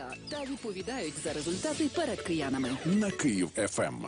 свята та відповідають за результати перед киянами на Київ ФМ.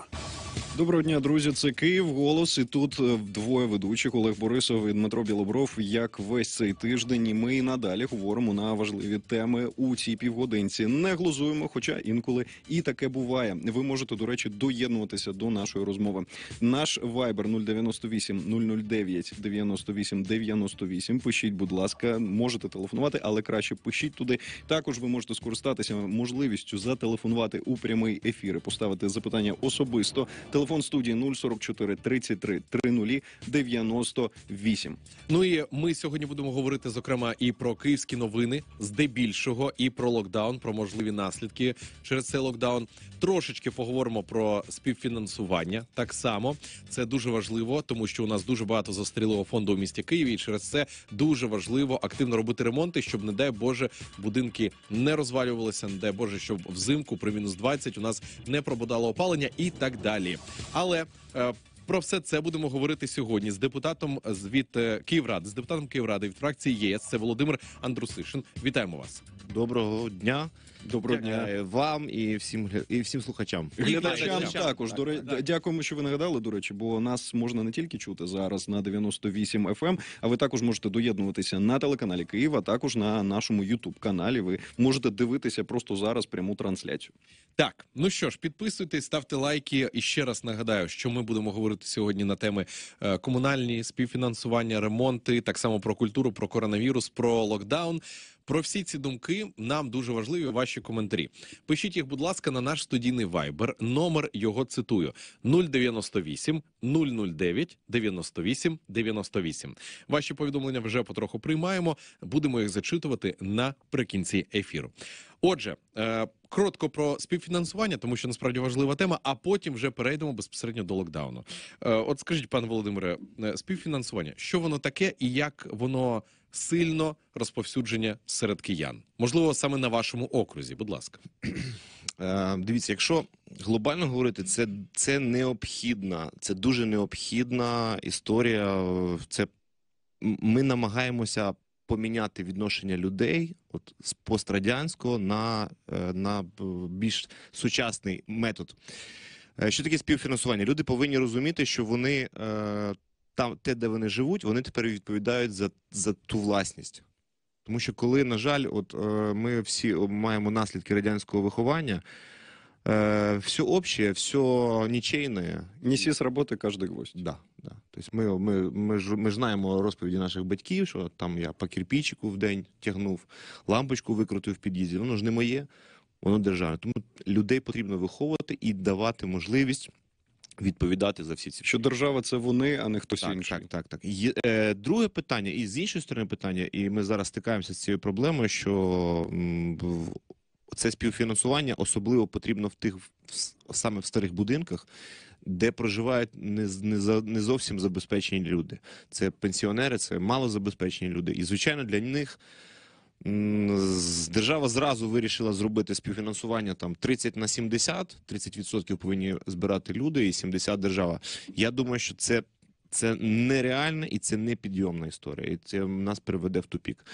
Доброго дня, друзі. Це Київ голос. І тут е, двоє ведучих Олег Борисов і Дмитро Білобров. Як весь цей тиждень, і ми і надалі говоримо на важливі теми у цій півгодинці. Не глузуємо, хоча інколи і таке буває. Ви можете, до речі, доєднуватися до нашої розмови. Наш вайбер 098 009 98 98. Пишіть, будь ласка, можете телефонувати, але краще пишіть туди. Також ви можете скористатися можливістю зателефонувати у прямий ефір, і поставити запитання особисто. Телефон студії 044 33 30 98. Ну і ми сьогодні будемо говорити зокрема і про київські новини, здебільшого, і про локдаун, про можливі наслідки через цей локдаун. Трошечки поговоримо про співфінансування. Так само це дуже важливо, тому що у нас дуже багато застрілого фонду у місті Києві. і Через це дуже важливо активно робити ремонти, щоб не дай Боже будинки не розвалювалися. Не дай Боже, щоб взимку при мінус 20 у нас не пробудало опалення і так далі. Але е, про все це будемо говорити сьогодні з депутатом від е, Київради, з депутатом Київради від фракції ЄС. Це Володимир Андрусишин. Вітаємо вас. Доброго дня. Доброго дня вам і всім і всім слухачам. Глядачам також. До ре- Дякуємо, що ви нагадали. До речі, бо нас можна не тільки чути зараз на 98 FM, а ви також можете доєднуватися на телеканалі Києва, також на нашому Ютуб каналі. Ви можете дивитися просто зараз пряму трансляцію. Так, ну що ж, підписуйтесь, ставте лайки. І ще раз нагадаю, що ми будемо говорити сьогодні на теми е, комунальні співфінансування, ремонти, так само про культуру, про коронавірус, про локдаун. Про всі ці думки нам дуже важливі ваші коментарі. Пишіть їх, будь ласка, на наш студійний вайбер. Номер його цитую: 098 009 98 98. Ваші повідомлення вже потроху приймаємо. Будемо їх зачитувати наприкінці ефіру. Отже, е, коротко про співфінансування, тому що насправді важлива тема. А потім вже перейдемо безпосередньо до локдауну. Е, от скажіть, пане Володимире, е, співфінансування, що воно таке і як воно сильно розповсюдження серед киян? Можливо, саме на вашому окрузі. Будь ласка, е, дивіться, якщо глобально говорити, це це необхідна, це дуже необхідна історія. Це ми намагаємося. Поміняти відношення людей, от з пострадянського на е, на е, більш сучасний метод. Що таке співфінансування? Люди повинні розуміти, що вони там те, де вони живуть, вони тепер відповідають за, за ту власність. Тому що, коли, на жаль, от е, ми всі маємо наслідки радянського виховання, е, все обще, все нічейне. Неси з роботи кожен гвоздь. Да, да. Тобто ми, ми, ми, ж, ми ж знаємо розповіді наших батьків, що там я по кирпічику в день тягнув, лампочку викрутив в під'їзді. Воно ж не моє, воно державне. Тому людей потрібно виховувати і давати можливість відповідати за всі ці що держава це вони, а не хтось так, інший. Так, так, так. Є, е, друге питання, і з іншої сторони питання, і ми зараз стикаємося з цією проблемою, що це співфінансування особливо потрібно в тих в, саме в старих будинках. Де проживають не не, за не зовсім забезпечені люди, це пенсіонери, це мало забезпечені люди, і звичайно для них Держава зразу вирішила зробити співфінансування там 30 на 70, 30% повинні збирати люди, і 70% держава. Я думаю, що це це нереальна і це не підйомна історія. І це нас приведе в тупік.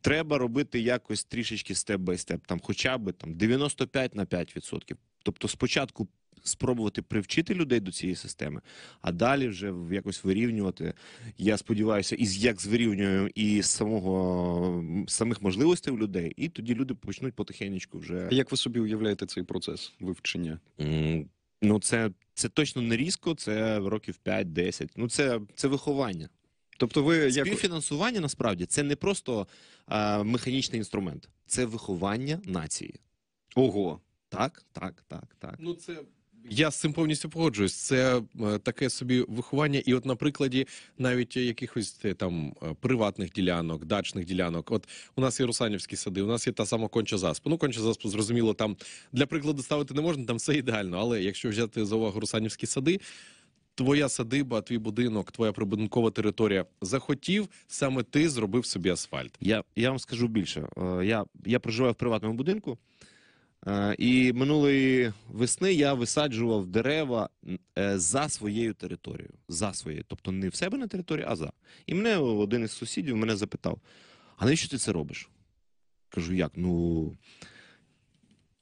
Треба робити якось трішечки степ-бай-степ, там, хоча б там 95 на 5%. Тобто, спочатку спробувати привчити людей до цієї системи, а далі вже якось вирівнювати. Я сподіваюся, і як звирівнюємо і самого самих можливостей у людей, і тоді люди почнуть потихеньку вже. А як ви собі уявляєте цей процес вивчення? Ну, це це точно не різко, це років 5-10. Ну, це це виховання. Тобто, ви співфінансування як... насправді це не просто е, механічний інструмент, це виховання нації. Ого, так, так, так, так. Ну це. Я з цим повністю погоджуюсь. Це е, таке собі виховання, і от на прикладі навіть якихось е, там е, приватних ділянок, дачних ділянок. От у нас є русанівські сади, у нас є та сама конча заспа. Ну, конча заспа, зрозуміло, там для прикладу ставити не можна, там все ідеально. Але якщо взяти за увагу русанівські сади, твоя садиба, твій будинок, твоя прибудинкова територія захотів, саме ти зробив собі асфальт. Я я вам скажу більше. Я, Я проживаю в приватному будинку. Е, і минулої весни я висаджував дерева е, за своєю територією, за своєю, тобто не в себе на території, а за. І мене один із сусідів мене запитав: а навіщо ти це робиш? Кажу, як? Ну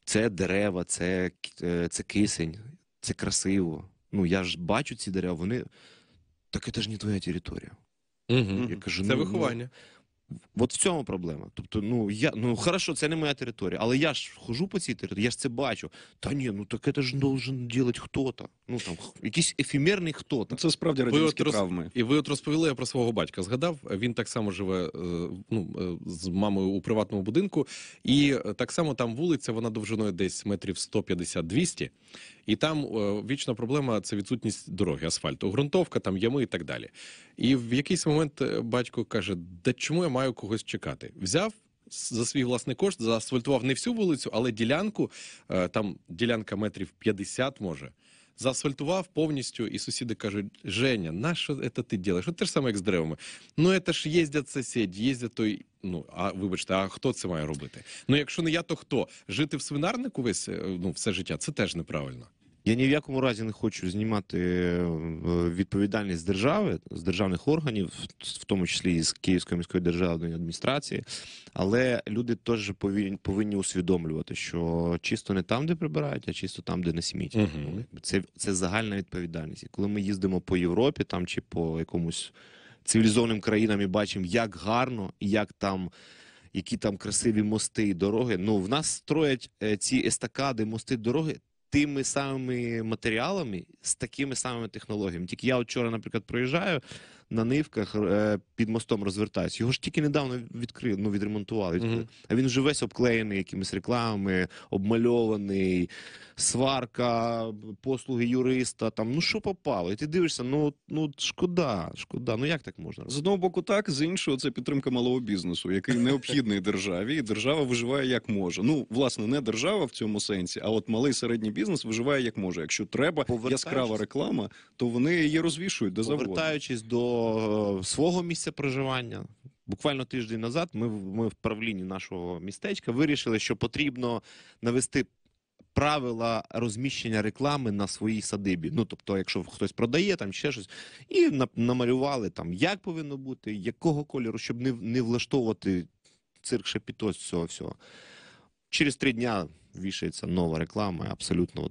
це дерева, це, е, це кисень, це красиво. Ну я ж бачу ці дерева, вони так це ж не твоя територія. Угу. Я кажу, це ну, ну виховання. Ну, От в цьому проблема. Тобто, ну я ну хорошо, це не моя територія, але я ж хожу по цій території, я ж це бачу. Та ні, ну таке це ж должен робити хто-то. Ну там якийсь ефемерний хто-то. Ну, це справді радянські ви травми. І ви от розповіли я про свого батька. Згадав, він так само живе е, ну, е, з мамою у приватному будинку, і е, так само там вулиця, вона довжиною десь метрів 150-200. І там вічна проблема це відсутність дороги, асфальту, ґрунтовка, там ями і так далі. І в якийсь момент батько каже: Да чому я маю маю когось чекати. Взяв. За свій власний кошт заасфальтував не всю вулицю, але ділянку е, там ділянка метрів 50 може. Заасфальтував повністю, і сусіди кажуть: Женя, на що це ти робиш? От те ж саме, як з деревами. Ну це ж їздять сусіді, їздять той. Ну а вибачте, а хто це має робити? Ну якщо не я, то хто жити в свинарнику весь е, ну все життя? Це теж неправильно. Я ні в якому разі не хочу знімати е, відповідальність держави, з державних органів, в тому числі і з Київської міської державної адміністрації. Але люди теж повинні усвідомлювати, що чисто не там, де прибирають, а чисто там, де не сміть. Угу. Ну, це це загальна відповідальність. І коли ми їздимо по Європі там чи по якомусь цивілізованим країнам і бачимо, як гарно і як там. Які там красиві мости і дороги. Ну в нас строять е, ці естакади, мости, дороги тими самими матеріалами з такими самими технологіями. Тільки я от вчора, наприклад, проїжджаю на нивках е, під мостом розвертаються. Його ж тільки недавно відкрили, ну відремонтували. Mm -hmm. А він вже весь обклеєний якимись рекламами, обмальований, сварка, послуги юриста. Там ну що попало, і ти дивишся, ну ну шкода, шкода. Ну як так можна? З одного боку, так з іншого, це підтримка малого бізнесу, який необхідний державі, і держава виживає як може. Ну власне, не держава в цьому сенсі, а от малий середній бізнес виживає як може. Якщо треба яскрава реклама, то вони її розвішують до заводу. повертаючись до до свого місця проживання. Буквально тиждень назад ми ми в правлінні нашого містечка вирішили, що потрібно навести правила розміщення реклами на своїй садибі. Ну тобто, якщо хтось продає там ще щось, і намалювали там, як повинно бути, якого кольору, щоб не не влаштовувати цирк шепітос цього всього. Через три дня вішається нова реклама. Абсолютно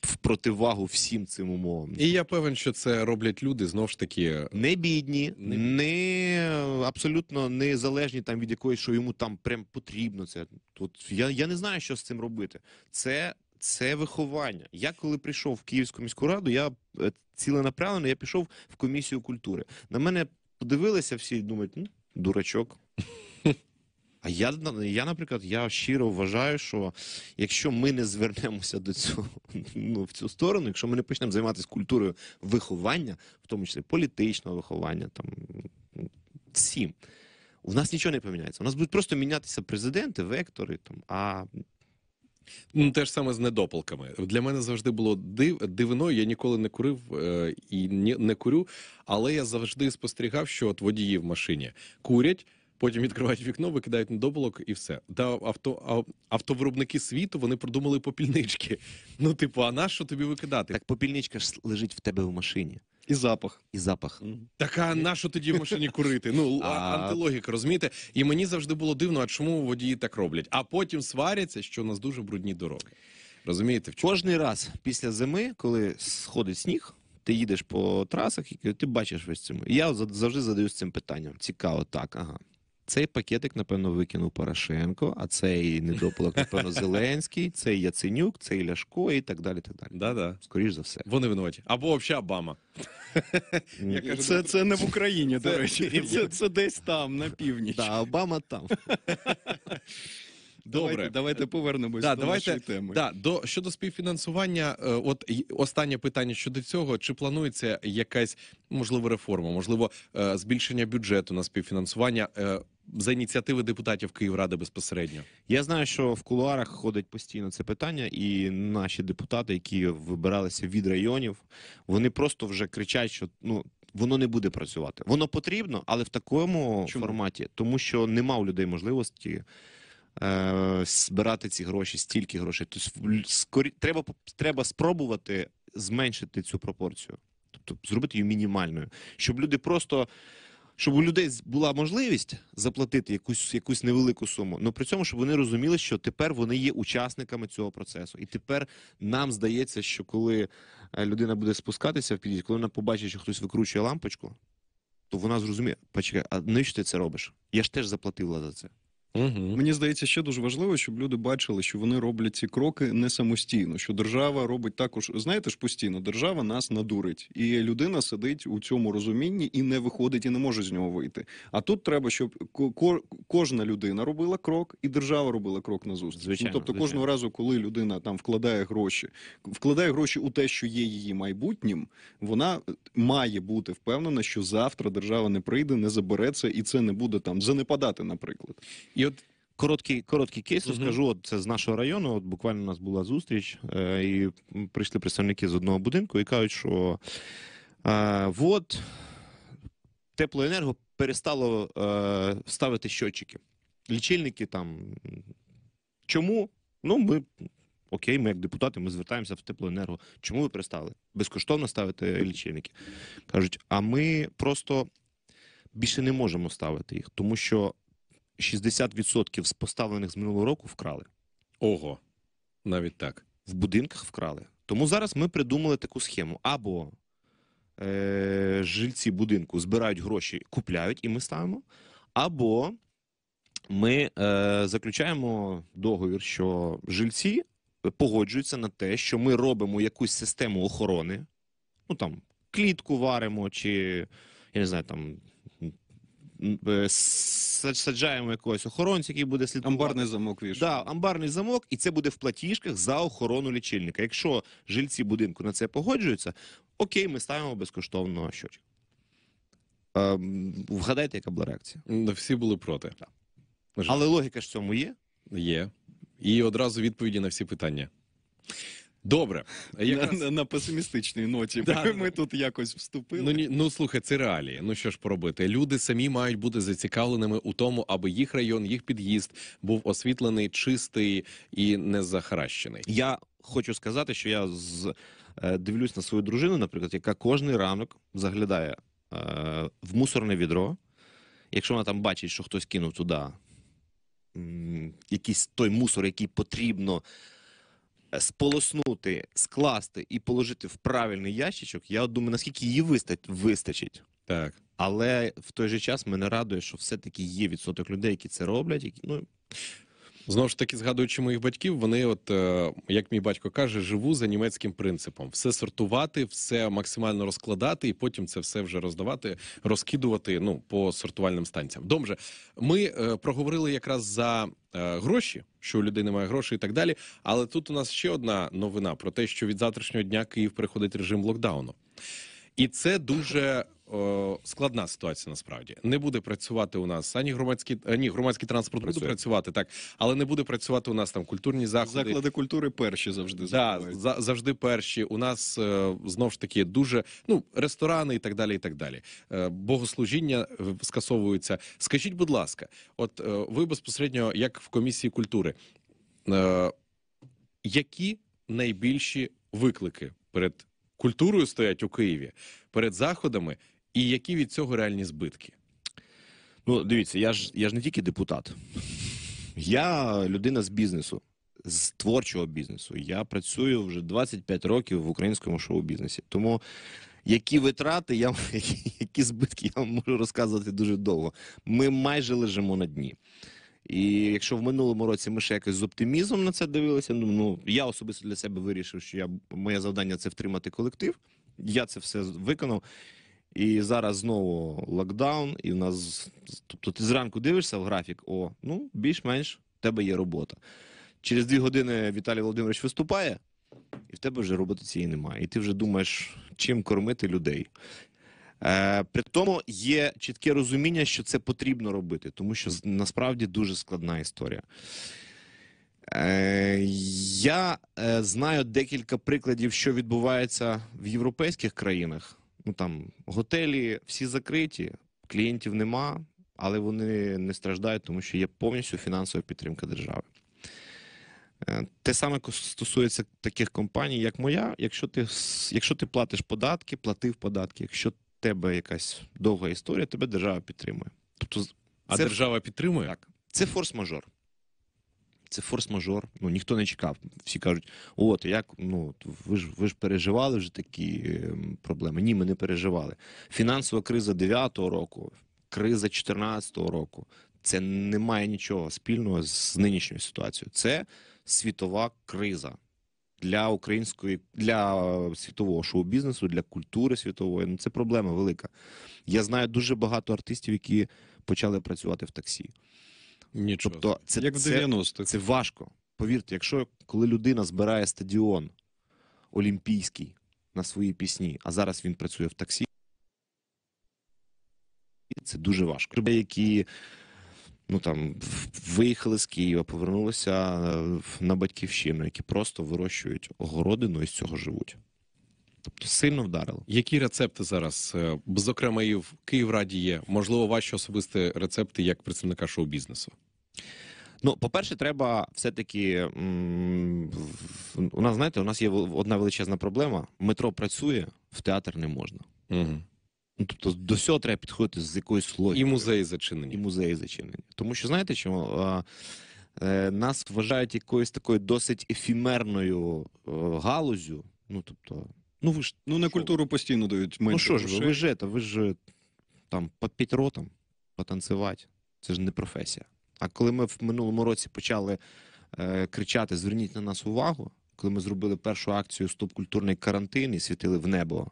в противагу всім цим умовам. І я певен, що це роблять люди знов ж таки не бідні, не, не абсолютно не залежні там від якоїсь, що йому там прям потрібно. Це тут я, я не знаю, що з цим робити. Це. Це виховання. Я коли прийшов в Київську міську раду, я е, ціленаправлено я пішов в комісію культури. На мене подивилися всі, думають, ну дурачок. А я, я, наприклад, я щиро вважаю, що якщо ми не звернемося до цього ну, в цю сторону, якщо ми не почнемо займатися культурою виховання, в тому числі політичного виховання, там всім, у нас нічого не поміняється. У нас будуть просто мінятися президенти, вектори там. а... Ну, те ж саме з недопалками. Для мене завжди було див дивиною. Я ніколи не курив е і не курю, але я завжди спостерігав, що от водії в машині курять. Потім відкривають вікно, викидають на дополок і все. Та авто автовиробники світу вони продумали попільнички. Ну, типу, а на що тобі викидати? Так попільничка ж лежить в тебе в машині. І запах, і запах. Так, а на що тоді в машині курити? Ну антилогіка, розумієте? І мені завжди було дивно, а чому водії так роблять? А потім сваряться, що у нас дуже брудні дороги. Розумієте, в чому? кожний раз після зими, коли сходить сніг, ти їдеш по трасах і ти бачиш весь цим. Я завжди задаю з цим питанням. Цікаво, так ага. Цей пакетик, напевно, викинув Порошенко, а цей недопалок, напевно, Зеленський, цей Яценюк, цей Ляшко і так далі. так далі. Да-да. Скоріш за все. Вони винуваті. Або взагалі Обама. Я кажу, Це, ну, це не в Україні, до речі. Це, це десь там, на північ. Та, Обама там. Добре, давайте, давайте повернемось да, до давайте, нашої теми. Да, до щодо співфінансування. Е, от останнє питання щодо цього: чи планується якась можливо реформа, можливо, е, збільшення бюджету на співфінансування е, за ініціативи депутатів Київради безпосередньо. Я знаю, що в кулуарах ходить постійно це питання, і наші депутати, які вибиралися від районів, вони просто вже кричать, що ну. Воно не буде працювати. Воно потрібно, але в такому Чому? форматі, тому що нема у людей можливості е, збирати ці гроші, стільки грошей. Тобто, скорі треба треба спробувати зменшити цю пропорцію, тобто зробити її мінімальною, щоб люди просто щоб у людей була можливість заплатити якусь якусь невелику суму, але при цьому щоб вони розуміли, що тепер вони є учасниками цього процесу, і тепер нам здається, що коли е, людина буде спускатися в під'їзд, коли вона побачить, що хтось викручує лампочку, то вона зрозуміє, почекай, а навіщо ти це робиш? Я ж теж заплатила за це. Угу. Мені здається, ще дуже важливо, щоб люди бачили, що вони роблять ці кроки не самостійно. Що держава робить також, знаєте ж, постійно держава нас надурить, і людина сидить у цьому розумінні і не виходить, і не може з нього вийти. А тут треба, щоб кожна людина робила крок, і держава робила крок на зустріч. Ну, звичайно, ну, тобто звичайно. кожного разу, коли людина там вкладає гроші, вкладає гроші у те, що є її майбутнім, вона має бути впевнена, що завтра держава не прийде, не забереться і це не буде там занепадати, наприклад. І от короткий короткий кейс розкажу. От це э, з нашого району. От буквально у нас була зустріч, е, э, і прийшли представники з одного будинку і кажуть, що е, э, от теплоенерго перестало е, ставити щотчики, лічильники там. Чому? Ну, ми. Окей, ми як депутати, ми звертаємося в теплоенерго. Чому ви перестали? Безкоштовно ставити лічильники. Кажуть, а ми просто більше не можемо ставити їх, тому що 60% з поставлених з минулого року вкрали. Ого, навіть так. В будинках вкрали. Тому зараз ми придумали таку схему. Або е, жильці будинку збирають гроші, купляють і ми ставимо, або ми е, заключаємо договір, що жильці погоджуються на те, що ми робимо якусь систему охорони, ну там клітку варимо, чи я не знаю там. Е, саджаємо якогось охоронця, який буде слідкувати. Амбарний замок вішає. Да, амбарний замок, і це буде в платіжках за охорону лічильника. Якщо жильці будинку на це погоджуються, окей, ми ставимо безкоштовно щочок. Е, вгадайте, яка була реакція? Всі були проти. Так. Але логіка ж в цьому є? Є. І одразу відповіді на всі питання. Добре, якраз... на, на песимістичній ноті да, ми тут якось вступили. Ну ні, ну слухай, це реалії. Ну що ж поробити? Люди самі мають бути зацікавленими у тому, аби їх район, їх під'їзд був освітлений, чистий і не захаращений. Я хочу сказати, що я з е, дивлюсь на свою дружину, наприклад, яка кожний ранок заглядає е, в мусорне відро. Якщо вона там бачить, що хтось кинув туди. Якийсь той мусор, який потрібно Е, сполоснути, скласти і положити в правильний ящичок, я думаю, наскільки її вистачить. вистачить. Так. Але в той же час мене радує, що все-таки є відсоток людей, які це роблять. Які, ну, Знову ж таки, згадуючи моїх батьків, вони, от е, як мій батько каже, живу за німецьким принципом: все сортувати, все максимально розкладати, і потім це все вже роздавати, розкидувати ну по сортувальним станціям. Добре, ми е, проговорили якраз за. Е, гроші, що у людей немає грошей і так далі. Але тут у нас ще одна новина про те, що від завтрашнього дня Київ переходить режим локдауну, і це дуже Е, складна ситуація насправді не буде працювати у нас ані громадські е, ні громадський транспорт буде працювати так, але не буде працювати у нас там культурні заходи. Заклади культури перші завжди да, за, завжди перші. У нас е, знов ж таки дуже ну ресторани і так далі. І так далі. богослужіння скасовуються. Скажіть, будь ласка, от ви безпосередньо, як в комісії культури, які найбільші виклики перед культурою стоять у Києві перед заходами? і які від цього реальні збитки? Ну, дивіться, я ж я ж не тільки депутат, я людина з бізнесу, з творчого бізнесу. Я працюю вже 25 років в українському шоу-бізнесі. Тому які витрати, я які збитки я вам можу розказувати дуже довго. Ми майже лежимо на дні. І якщо в минулому році ми ще якось з оптимізмом на це дивилися, ну ну я особисто для себе вирішив, що я моє завдання це втримати колектив. Я це все виконав. І зараз знову локдаун, і в нас тобто ти зранку дивишся в графік, о, ну більш-менш в тебе є робота. Через дві години Віталій Володимирович виступає, і в тебе вже роботи цієї немає. І ти вже думаєш, чим кормити людей. Е, При тому є чітке розуміння, що це потрібно робити, тому що насправді дуже складна історія. Е, Я е, знаю декілька прикладів, що відбувається в європейських країнах ну там готелі всі закриті, клієнтів нема, але вони не страждають, тому що є повністю фінансова підтримка держави. Е, те саме стосується таких компаній, як моя. Якщо ти якщо ти платиш податки, платив податки. Якщо тебе якась довга історія, тебе держава підтримує. Тобто, а це, держава підтримує? Так. Це форс-мажор це форс-мажор. Ну ніхто не чекав. Всі кажуть, от як ну ви ж ви ж переживали вже такі ем, проблеми? Ні, ми не переживали. Фінансова криза 9-го року, криза 14-го року. Це не має нічого спільного з нинішньою ситуацією. Це світова криза для української, для світового шоу-бізнесу, для культури світової. Ну це проблема велика. Я знаю дуже багато артистів, які почали працювати в таксі. Нічого. Тобто, це Як це, в це важко. Повірте, якщо коли людина збирає стадіон олімпійський на свої пісні, а зараз він працює в таксі, це дуже важко. Люди, які ну там виїхали з Києва, повернулися е, на батьківщину, які просто вирощують огородину і з цього живуть. Тобто сильно вдарило. Які рецепти зараз, е, зокрема, і в Київраді є? Можливо, ваші особисті рецепти як представника шоу-бізнесу? Ну, по-перше, треба все-таки. У нас, знаєте, у нас є одна величезна проблема: метро працює, в театр не можна. Угу. Тобто до всього треба підходити з якоїсь логікою. І музеї зачинені. І музеї зачинені. Тому що, знаєте, чому? Е, нас вважають якоюсь такою досить ефімерною е, галузю. Ну, тобто, ну ви ж Ну, на що? культуру постійно дають менше. Ну що ж, ви, ви ж, ви ж там по п'ять ротам потанцювати. Це ж не професія. А коли ми в минулому році почали е, кричати Зверніть на нас увагу, коли ми зробили першу акцію Стоп культурний карантин і світили в небо,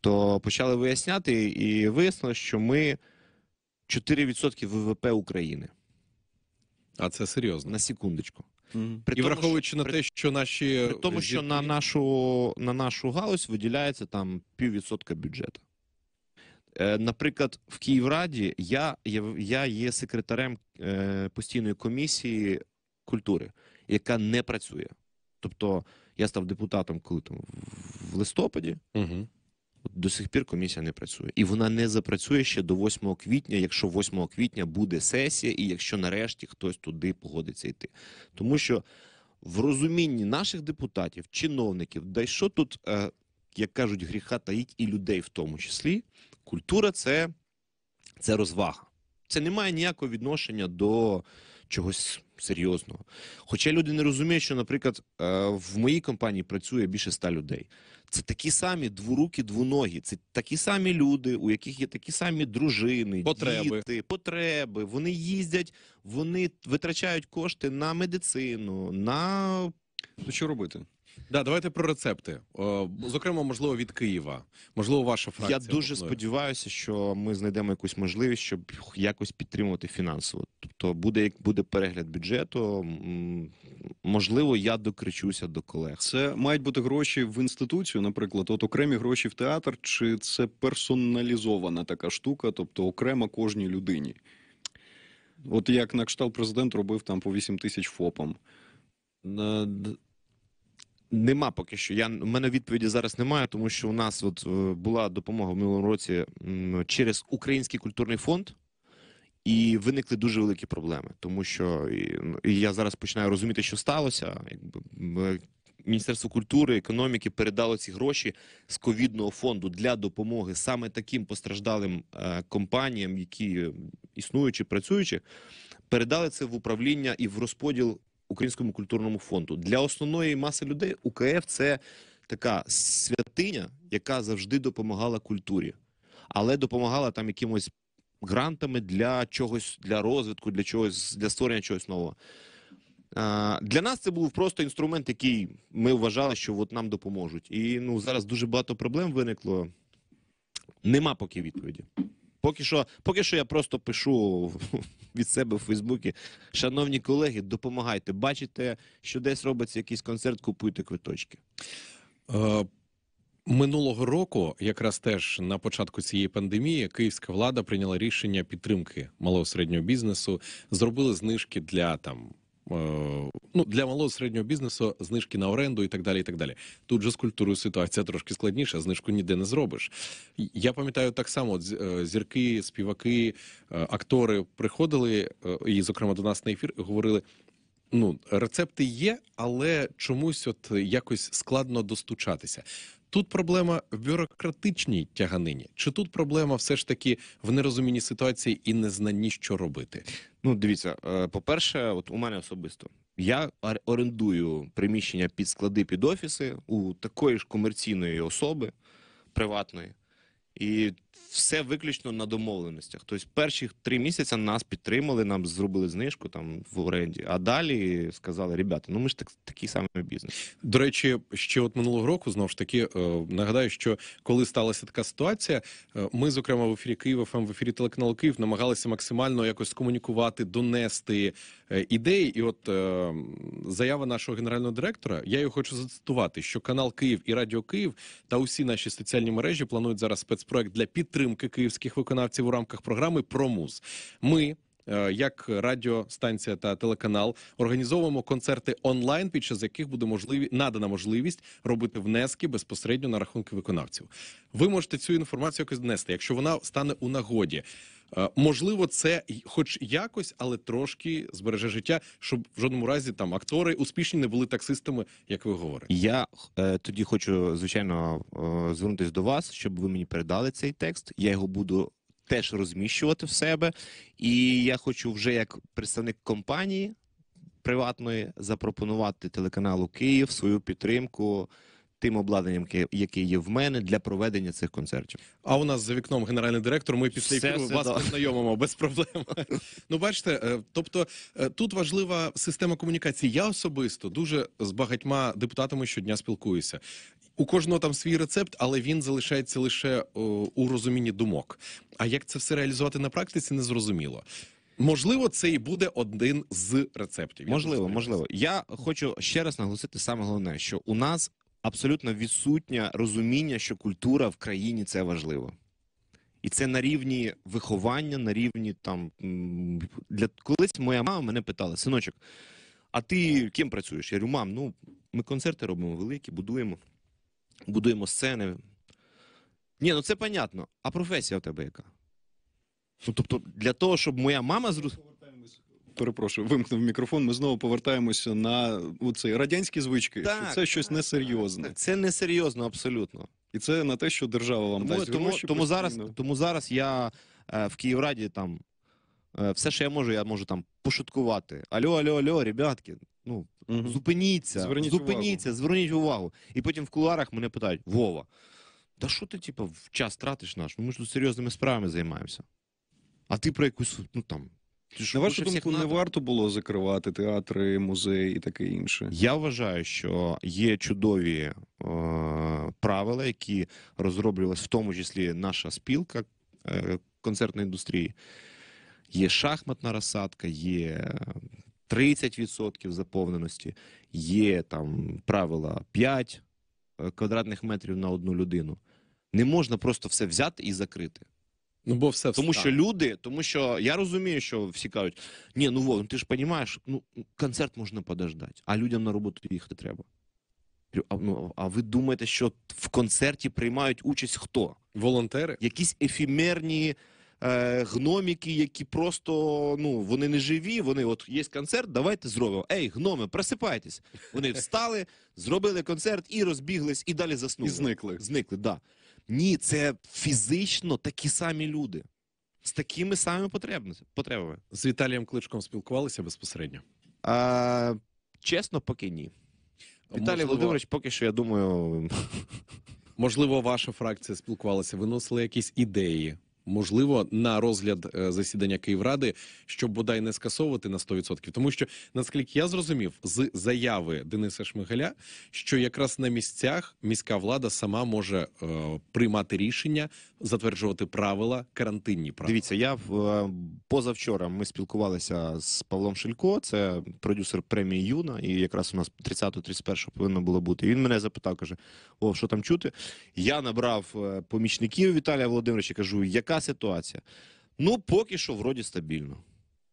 то почали виясняти і вияснилось, що ми 4% ВВП України. А це серйозно. На секундочку. Mm. При І тому, враховуючи що, на при, те, що наші. При тому, що на нашу на нашу галузь виділяється там піввідсотка бюджету. Е, наприклад, в Київраді я я є секретарем е, постійної комісії культури, яка не працює. Тобто я став депутатом коли там в листопаді. Угу. До сих пір комісія не працює, і вона не запрацює ще до 8 квітня, якщо 8 квітня буде сесія, і якщо нарешті хтось туди погодиться йти, тому що в розумінні наших депутатів, чиновників, да й що тут е, як кажуть, гріха таїть і людей в тому числі. Культура це, це розвага. Це не має ніякого відношення до чогось серйозного. Хоча люди не розуміють, що, наприклад, е, в моїй компанії працює більше ста людей. Це такі самі двуруки, двоногі, це такі самі люди, у яких є такі самі дружини, потреби. діти, потреби. Вони їздять, вони витрачають кошти на медицину, на. То ну, що робити? Да, давайте про рецепти. зокрема, можливо, від Києва. Можливо, ваша фракція. Я дуже сподіваюся, що ми знайдемо якусь можливість, щоб якось підтримувати фінансово. Тобто, буде як буде перегляд бюджету. Можливо, я докричуся до колег. Це мають бути гроші в інституцію, наприклад, от окремі гроші в театр, чи це персоналізована така штука, тобто окремо кожній людині. От як на кшталт президент робив там по 8 тисяч ФОПам. Нема поки що. Я в мене відповіді зараз немає, тому що у нас от е, була допомога в минулому році через Український культурний фонд, і виникли дуже великі проблеми, тому що і ну, я зараз починаю розуміти, що сталося. Якби е, Міністерство культури економіки передало ці гроші з ковідного фонду для допомоги саме таким постраждалим е, компаніям, які існуючі працюючи, передали це в управління і в розподіл Українському культурному фонду для основної маси людей УКФ це така святиня, яка завжди допомагала культурі, але допомагала там якимось грантами для чогось, для розвитку, для чогось, для створення чогось нового. Для нас це був просто інструмент, який ми вважали, що от нам допоможуть. І ну зараз дуже багато проблем виникло. Нема поки відповіді. Поки що, поки що я просто пишу від себе в Фейсбуці. Шановні колеги, допомагайте. Бачите, що десь робиться якийсь концерт, купуйте квиточки. Е, минулого року, якраз теж на початку цієї пандемії, київська влада прийняла рішення підтримки малого середнього бізнесу, зробили знижки для там Е, ну для малого середнього бізнесу знижки на оренду і так далі. і так далі. Тут же з культурою ситуація трошки складніша, знижку ніде не зробиш. Я пам'ятаю так само: е, зірки, співаки, е, актори приходили, і, зокрема, до нас на ефір говорили. Ну, рецепти є, але чомусь, от якось складно достучатися. Тут проблема в бюрократичній тяганині, чи тут проблема все ж таки в нерозумінні ситуації і незнанні, що робити? Ну, дивіться, е, по-перше, от у мене особисто я орендую приміщення під склади під офіси у такої ж комерційної особи приватної. І все виключно на домовленостях. Тобто, перші три місяці нас підтримали, нам зробили знижку там в оренді. А далі сказали, ребята, ну ми ж так такий самий бізнес. До речі, ще от минулого року знову ж таки е, нагадаю, що коли сталася така ситуація, е, ми, зокрема, в ефірі Києва, в ефірі телеканалу Київ намагалися максимально якось комунікувати, донести Е, ідеї. І от е, заява нашого генерального директора, я його хочу зацитувати, що канал Київ і Радіо Київ та усі наші соціальні мережі планують зараз спецпроект для підтримки київських виконавців у рамках програми Промуз. Ми. Е, як радіостанція та телеканал організовуємо концерти онлайн, під час яких буде можливі надана можливість робити внески безпосередньо на рахунки виконавців. Ви можете цю інформацію якось донести, якщо вона стане у нагоді. Е, можливо, це хоч якось, але трошки збереже життя, щоб в жодному разі там актори успішні не були таксистами, як ви говорите. Я е, тоді хочу звичайно е, звернутися до вас, щоб ви мені передали цей текст. Я його буду. Теж розміщувати в себе, і я хочу вже як представник компанії приватної запропонувати телеканалу Київ свою підтримку тим обладнанням, яке є в мене для проведення цих концертів. А у нас за вікном генеральний директор. Ми після все, ефіру вас познайомимо без проблем. ну, бачите, е, тобто е, тут важлива система комунікації. Я особисто дуже з багатьма депутатами щодня спілкуюся. У кожного там свій рецепт, але він залишається лише у розумінні думок. А як це все реалізувати на практиці, не зрозуміло? Можливо, це і буде один з рецептів. Можливо, можливо. Я хочу ще раз наголосити саме головне, що у нас абсолютно відсутнє розуміння, що культура в країні це важливо. І це на рівні виховання, на рівні там для колись моя мама мене питала: синочок, а ти ким працюєш? Я говорю, мам, ну ми концерти робимо великі, будуємо, будуємо сцени. Ні, ну це понятно. А професія у тебе яка? Ну, Тобто, для того, щоб моя мама зрозуміла перепрошую, вимкнув мікрофон. Ми знову повертаємося на оці радянські звички. Так. Що це щось несерйозне. Це несерйозно, абсолютно. І це на те, що держава вам тому, дасть. Тому, тому, зараз, тому зараз я е, в Київраді там е, все, що я можу, я можу там пошуткувати. Алло, альо, алло, ребятки. Ну, угу. зупиніться, зверніть зупиніться, увагу. зверніть увагу. І потім в кулуарах мене питають: Вова, та що ти, типу, час тратиш наш? Ну, ми ж тут серйозними справами займаємося. А ти про якусь ну там на вашу думку, не надо? варто було закривати театри, музеї і таке інше. Я вважаю, що є чудові е, правила, які розроблювалися, в тому числі наша спілка е, концертної індустрії. Є шахматна розсадка, є 30% заповненості, є там правила 5 е, квадратних метрів на одну людину. Не можна просто все взяти і закрити. Ну, бо все Тому що люди, тому що я розумію, що всі кажуть, ні, ну Вов, ну ти ж розумієш, ну концерт можна подождати, а людям на роботу їхати треба. А, ну, а ви думаєте, що в концерті приймають участь хто? Волонтери? Якісь ефімерні е, гноміки, які просто ну вони не живі. Вони от є концерт, давайте зробимо. Ей, гноми, просипайтесь. Вони встали, зробили концерт і розбіглись, і далі заснули. І зникли. Зникли, да. Ні, це фізично такі самі люди з такими самими потребами. З Віталієм Кличком спілкувалися безпосередньо? А, Чесно, поки ні. Віталій можливо... Володимирович, поки що, я думаю. Можливо, ваша фракція спілкувалася, виносила якісь ідеї можливо на розгляд е, засідання Київради, щоб бодай не скасовувати на 100%. тому що наскільки я зрозумів з заяви Дениса Шмигаля, що якраз на місцях міська влада сама може е, приймати рішення, затверджувати правила карантинні правила. Дивіться, я е, позавчора ми спілкувалися з Павлом Шелько, це продюсер премії Юна, і якраз у нас 30-31 повинно було бути. І Він мене запитав, каже: О, що там чути? Я набрав е, помічників Віталія Володимировича, кажу, яка яка ситуація? Ну, поки що, вроді, стабільно.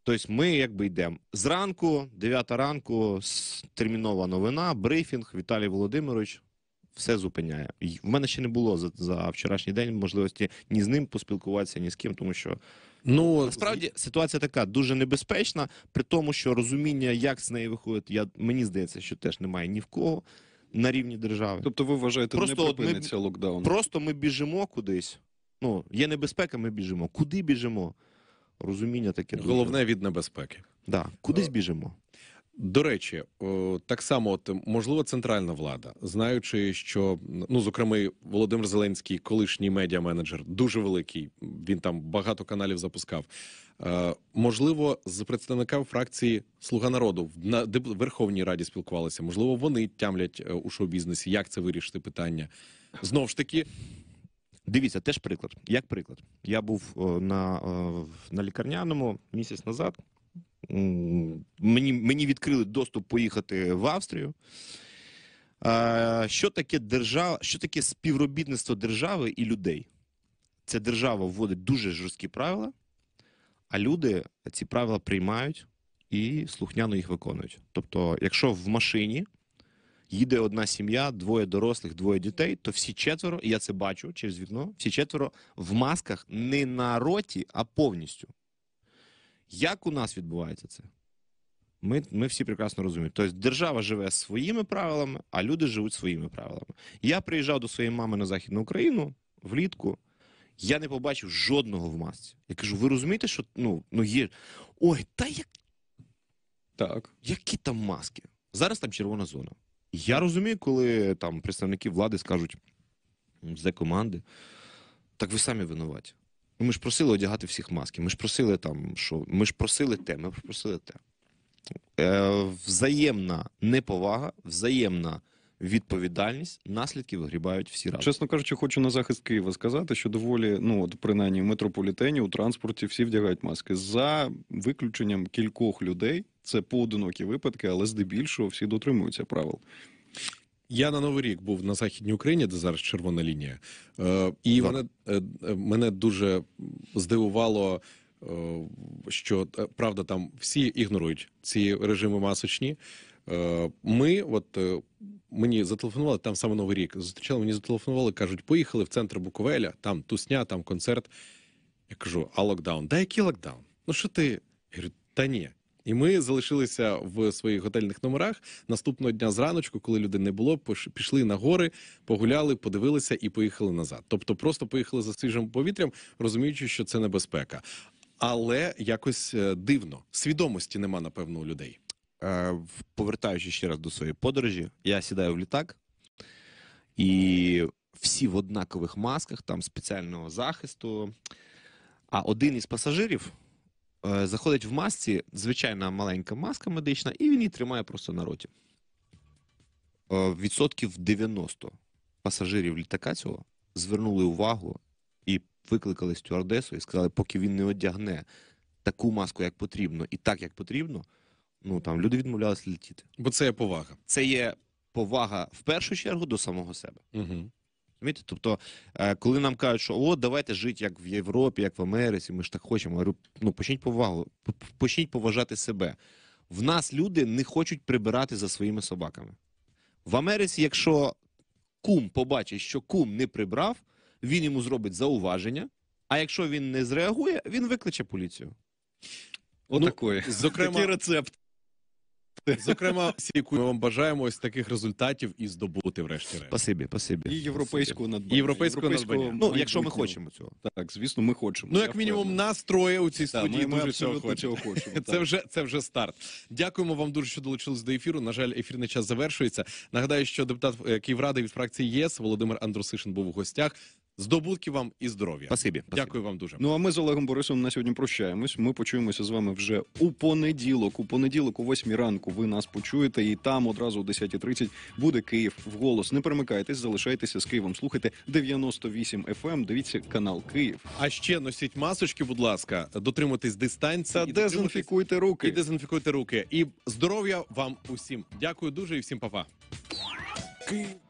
Тобто, ми якби йдемо зранку, 9 ранку, термінова новина, брифінг, Віталій Володимирович. Все зупиняє. В мене ще не було за за вчорашній день можливості ні з ним поспілкуватися, ні з ким, тому що ну насправді ситуація така дуже небезпечна, при тому, що розуміння, як з неї виходить, я мені здається, що теж немає ні в кого на рівні держави. Тобто, ви вважаєте, просто не припиниться локдаун? Просто ми біжимо кудись. Ну, є небезпека, ми біжимо. Куди біжимо? Розуміння таке дуже. головне від небезпеки. Да. Кудись е, біжимо. До речі, так само, от можливо, центральна влада, знаючи, що ну, зокрема, Володимир Зеленський, колишній медіа менеджер, дуже великий. Він там багато каналів запускав. Е, можливо, з представниками фракції Слуга народу на Верховній Раді спілкувалися. Можливо, вони тямлять е, у шоу-бізнесі, як це вирішити питання. Знову ж таки, Дивіться, теж приклад. Як приклад, я був е, на е, на лікарняному місяць назад. Мені мені відкрили доступ поїхати в Австрію. Що таке держава, що таке співробітництво держави і людей? Ця держава вводить дуже жорсткі правила, а люди ці правила приймають і слухняно їх виконують. Тобто, якщо в машині їде одна сім'я, двоє дорослих, двоє дітей, то всі четверо, і я це бачу через вікно, всі четверо в масках не на роті, а повністю. Як у нас відбувається це? Ми ми всі прекрасно розуміємо. Тобто держава живе своїми правилами, а люди живуть своїми правилами. Я приїжджав до своєї мами на Західну Україну влітку. Я не побачив жодного в масці. Я кажу: ви розумієте, що ну, ну є. Ой, та як. Так. Які там маски? Зараз там червона зона. Я розумію, коли там представники влади скажуть з команди, так ви самі винуваті. Ми ж просили одягати всіх маски. Ми ж просили там, що ми ж просили те, ми ж просили те. Е, Взаємна неповага, взаємна відповідальність, наслідки вигрібають всі разом. Чесно кажучи, хочу на захист Києва сказати, що доволі, ну от принаймні в метрополітені у транспорті всі вдягають маски за виключенням кількох людей. Це поодинокі випадки, але здебільшого всі дотримуються правил. Я на новий рік був на західній Україні, де зараз червона лінія, е, і вона е, мене дуже здивувало. Е, що правда, там всі ігнорують ці режими масочні. Э, ми, от э, мені зателефонували там саме новий рік. Зустрічали, мені зателефонували, кажуть, поїхали в центр Буковеля, там тусня, там концерт. Я кажу: а локдаун? Да, який локдаун? Ну що ти? Я говорю, та ні. І ми залишилися в своїх готельних номерах наступного дня зраночку, коли людей не було, пішли на гори, погуляли, подивилися і поїхали назад. Тобто, просто поїхали за свіжим повітрям, розуміючи, що це небезпека, але якось е, дивно свідомості нема напевно у людей. Повертаючись ще раз до своєї подорожі, я сідаю в літак, і всі в однакових масках, там спеціального захисту. А один із пасажирів э, заходить в масці, звичайна маленька маска медична, і він її тримає просто на роті. Э, відсотків 90 пасажирів літака цього звернули увагу і викликали стюардесу і сказали, поки він не одягне таку маску, як потрібно, і так, як потрібно. Ну там люди відмовлялися летіти. Бо це є повага. Це є повага в першу чергу до самого себе. Угу. Розумієте? Тобто, е, коли нам кажуть, що о, давайте жити як в Європі, як в Америці, ми ж так хочемо. Я говорю, ну почніть повагу, почніть поважати себе. В нас люди не хочуть прибирати за своїми собаками. В Америці, якщо кум побачить, що кум не прибрав, він йому зробить зауваження. А якщо він не зреагує, він викличе поліцію. Ну, Отакої. Ну, зокрема, Такий рецепт. Зокрема, всі ми вам бажаємо ось таких результатів і здобути врешті-решт. Спасибі, спасибі. І європейського надбання. Європейського надбання. Ну, ну якщо ми хочемо цього. Так, звісно, ми хочемо. Ну, як мінімум, впевнений. нас у цій студії ми, ми дуже цього абсолютно хочемо. цього хочемо. Це вже це вже старт. Дякуємо вам дуже, що долучились до ефіру. На жаль, ефірний час завершується. Нагадаю, що депутат е, Київради від фракції ЄС Володимир Андрусишин був у гостях. Здобутки вам і здоров'я. Спасибі. Дякую вам дуже. Ну а ми з Олегом Борисовим на сьогодні прощаємось. Ми почуємося з вами вже у понеділок. У понеділок, о 8 ранку, ви нас почуєте, і там одразу о 10.30 буде Київ вголос. Не перемикайтесь, залишайтеся з Києвом. Слухайте 98 FM, ем. Дивіться канал Київ. А ще носіть масочки, будь ласка, дотримуйтесь дистанції. Та дезінфікуйте руки. І дезінфікуйте руки. І здоров'я вам усім. Дякую дуже і всім, па-па. Київ.